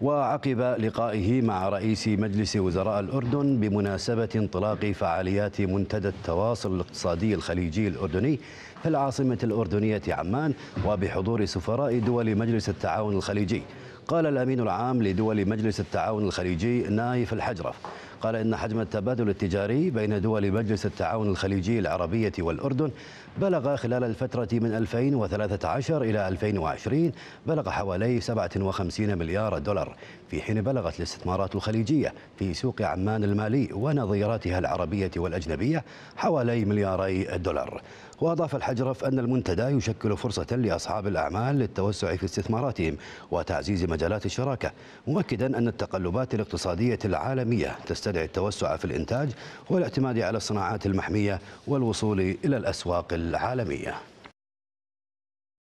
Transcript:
وعقب لقائه مع رئيس مجلس وزراء الأردن بمناسبة انطلاق فعاليات منتدى التواصل الاقتصادي الخليجي الأردني في العاصمة الأردنية عمان وبحضور سفراء دول مجلس التعاون الخليجي قال الأمين العام لدول مجلس التعاون الخليجي نايف الحجرف قال إن حجم التبادل التجاري بين دول مجلس التعاون الخليجي العربية والأردن بلغ خلال الفترة من 2013 إلى 2020 بلغ حوالي 57 مليار دولار في حين بلغت الاستثمارات الخليجية في سوق عمان المالي ونظيراتها العربية والأجنبية حوالي ملياري دولار وأضاف الحجرف أن المنتدى يشكل فرصة لأصحاب الأعمال للتوسع في استثماراتهم وتعزيز مجالات الشراكة مؤكدا أن التقلبات الاقتصادية العالمية تستدعي التوسع في الإنتاج والاعتماد على الصناعات المحمية والوصول إلى الأسواق العالمية